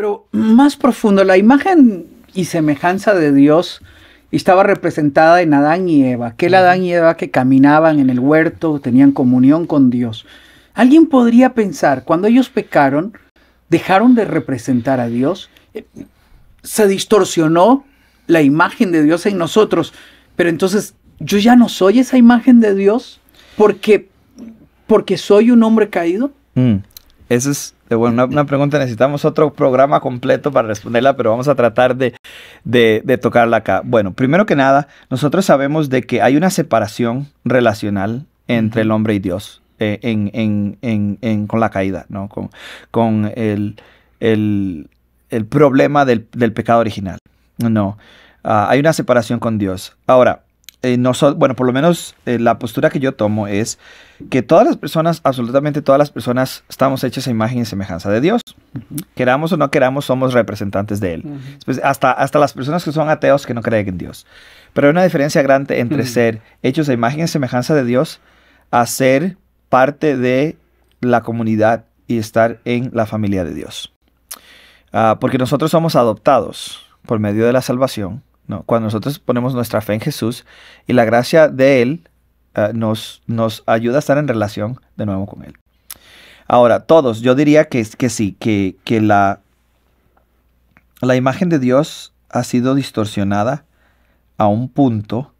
pero más profundo, la imagen y semejanza de Dios estaba representada en Adán y Eva, aquel Adán y Eva que caminaban en el huerto, tenían comunión con Dios. Alguien podría pensar, cuando ellos pecaron, dejaron de representar a Dios, eh, se distorsionó la imagen de Dios en nosotros, pero entonces yo ya no soy esa imagen de Dios porque porque soy un hombre caído. Mm, Eso es este, bueno, una, pregunta, necesitamos otro programa completo para responderla, pero vamos a tratar de, tocarla acá. Bueno, primero que nada, nosotros sabemos de que hay una separación relacional entre el hombre y Dios eh, en, con la caída, ¿no? con, con el, el, problema del, del pecado original. No, ah, hay una separación con Dios. Ahora, eh, bueno, por lo menos eh, la postura que yo tomo es que todas las personas, absolutamente todas las personas, estamos hechas a imagen y semejanza de Dios. Queramos o no queramos, somos representantes de Él. Pues, hasta, hasta las personas que son ateos que no creen en Dios. Pero hay una diferencia grande entre ser hechos a imagen y semejanza de Dios a ser parte de la comunidad y estar en la familia de Dios. Ah, porque nosotros somos adoptados por medio de la salvación cuando nosotros ponemos nuestra fe en Jesús y la gracia de Él eh, nos, nos ayuda a estar en relación de nuevo con Él. Ahora, todos, yo diría que, que sí, que, la, la imagen de Dios ha sido distorsionada a un punto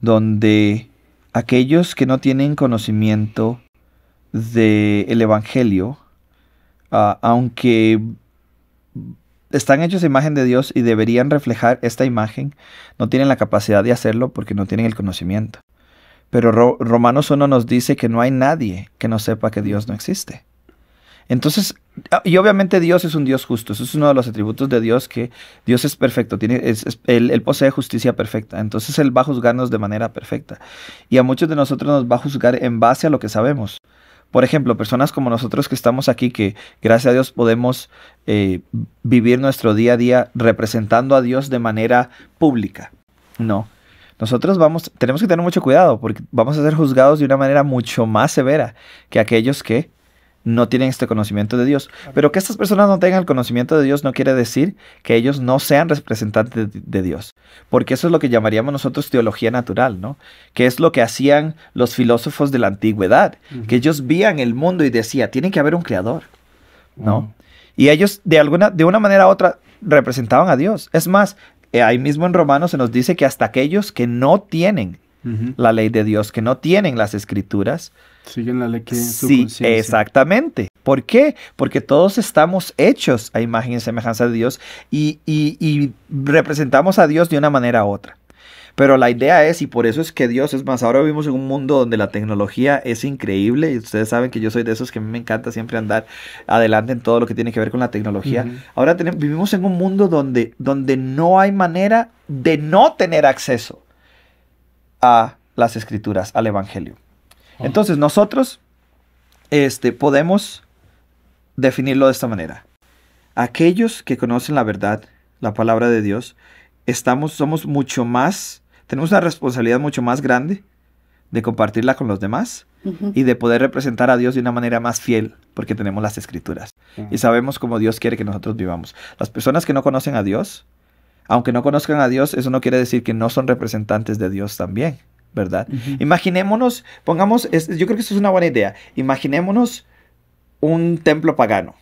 donde aquellos que no tienen conocimiento del Evangelio, ah, aunque están hechos a imagen de Dios y deberían reflejar esta imagen, no tienen la capacidad de hacerlo porque no tienen el conocimiento. Pero Romanos 1 nos dice que no hay nadie que no sepa que Dios no existe. Entonces, ah, y obviamente Dios es un Dios justo, eso es uno de los atributos de Dios, que Dios es perfecto, tiene, él, posee justicia perfecta, entonces Él va a juzgarnos de manera perfecta. Y a muchos de nosotros nos va a juzgar en base a lo que sabemos. Por ejemplo, personas como nosotros que estamos aquí, que gracias a Dios podemos eh, vivir nuestro día a día representando a Dios de manera pública. No. Nosotros vamos, tenemos que tener mucho cuidado porque vamos a ser juzgados de una manera mucho más severa que aquellos que no tienen este conocimiento de Dios. Pero que estas personas no tengan el conocimiento de Dios no quiere decir que ellos no sean representantes de Dios, porque eso es lo que llamaríamos nosotros teología natural, ¿no? Que es lo que hacían los filósofos de la antigüedad, que ellos veían el mundo y decían, tiene que haber un creador, ¿no? Y ellos de alguna de una manera u otra representaban a Dios. Es más, eh, ahí mismo en Romanos se nos dice que hasta aquellos que no tienen la ley de Dios, que no tienen las escrituras. Siguen la ley que sí, exactamente. ¿Por qué? Porque todos estamos hechos a imagen y semejanza de Dios y, representamos a Dios de una manera u otra. Pero la idea es, y por eso es que Dios es más, ahora vivimos en un mundo donde la tecnología es increíble, y ustedes saben que yo soy de esos que a mí me encanta siempre andar adelante en todo lo que tiene que ver con la tecnología. Ahora vivimos en un mundo donde, donde no hay manera de no tener acceso a las escrituras, al Evangelio. Oh. Entonces nosotros este, podemos definirlo de esta manera. Aquellos que conocen la verdad, la palabra de Dios, estamos, somos mucho más, tenemos una responsabilidad mucho más grande de compartirla con los demás y de poder representar a Dios de una manera más fiel porque tenemos las escrituras y sabemos cómo Dios quiere que nosotros vivamos. Las personas que no conocen a Dios, aunque no conozcan a Dios, eso no quiere decir que no son representantes de Dios también, ¿verdad? Imaginémonos, pongamos, yo creo que esto es una buena idea, imaginémonos un templo pagano.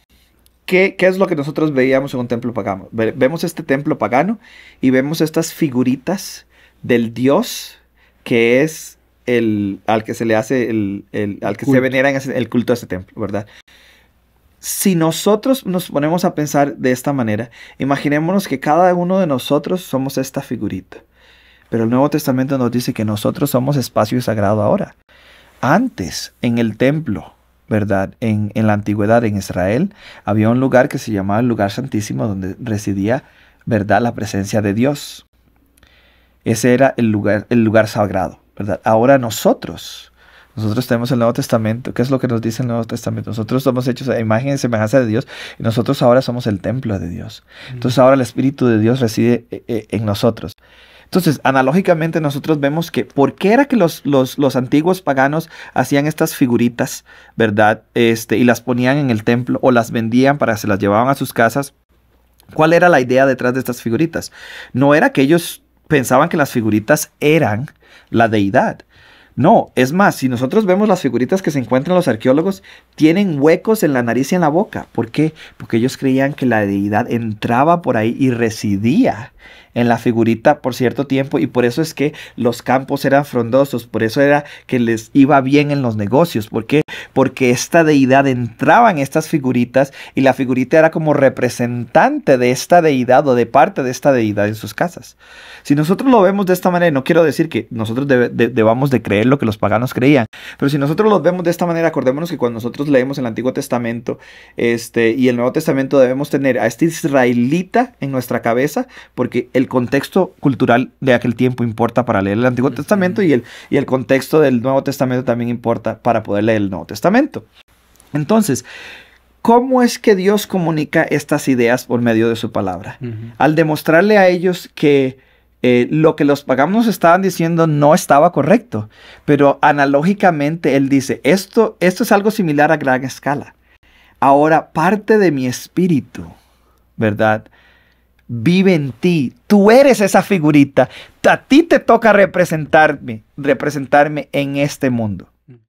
¿Qué, ¿Qué, es lo que nosotros veíamos en un templo pagano? vemos este templo pagano y vemos estas figuritas del Dios que es el al que se le hace el, al que se venera en el culto de ese templo, ¿verdad? si nosotros nos ponemos a pensar de esta manera, imaginémonos que cada uno de nosotros somos esta figurita. Pero el Nuevo Testamento nos dice que nosotros somos espacio sagrado ahora. Antes, en el templo, ¿verdad? En, la antigüedad, en Israel, había un lugar que se llamaba el lugar santísimo donde residía, ¿verdad? La presencia de Dios. Ese era el lugar, el lugar sagrado, ¿verdad? Ahora nosotros nosotros tenemos el Nuevo Testamento. ¿Qué es lo que nos dice el Nuevo Testamento? Nosotros somos hechos a imagen y semejanza de Dios y nosotros ahora somos el templo de Dios. Mm. Entonces ahora el Espíritu de Dios reside eh, eh, en nosotros. Entonces, analógicamente nosotros vemos que, ¿por qué era que los, antiguos paganos hacían estas figuritas, verdad? Este, y las ponían en el templo o las vendían para se las llevaban a sus casas. ¿Cuál era la idea detrás de estas figuritas? No era que ellos pensaban que las figuritas eran la deidad, no, es más, si nosotros vemos las figuritas que se encuentran los arqueólogos, tienen huecos en la nariz y en la boca. ¿Por qué? Porque ellos creían que la deidad entraba por ahí y residía en la figurita por cierto tiempo y por eso es que los campos eran frondosos, por eso era que les iba bien en los negocios, ¿por qué? Porque esta deidad entraba en estas figuritas y la figurita era como representante de esta deidad o de parte de esta deidad en sus casas. Si nosotros lo vemos de esta manera, no quiero decir que nosotros debamos de creer lo que los paganos creían, pero si nosotros lo vemos de esta manera, acordémonos que cuando nosotros leemos el Antiguo Testamento este, y el Nuevo Testamento debemos tener a este israelita en nuestra cabeza, porque el contexto cultural de aquel tiempo importa para leer el Antiguo Testamento y el, y el contexto del Nuevo Testamento también importa para poder leer el Nuevo Testamento. Entonces, ¿cómo es que Dios comunica estas ideas por medio de su palabra? Al demostrarle a ellos que eh, lo que los paganos estaban diciendo no estaba correcto, pero analógicamente él dice, esto, esto es algo similar a gran escala. Ahora parte de mi espíritu, ¿verdad? vive en ti. Tú eres esa figurita. A ti te toca representarme, representarme en este mundo.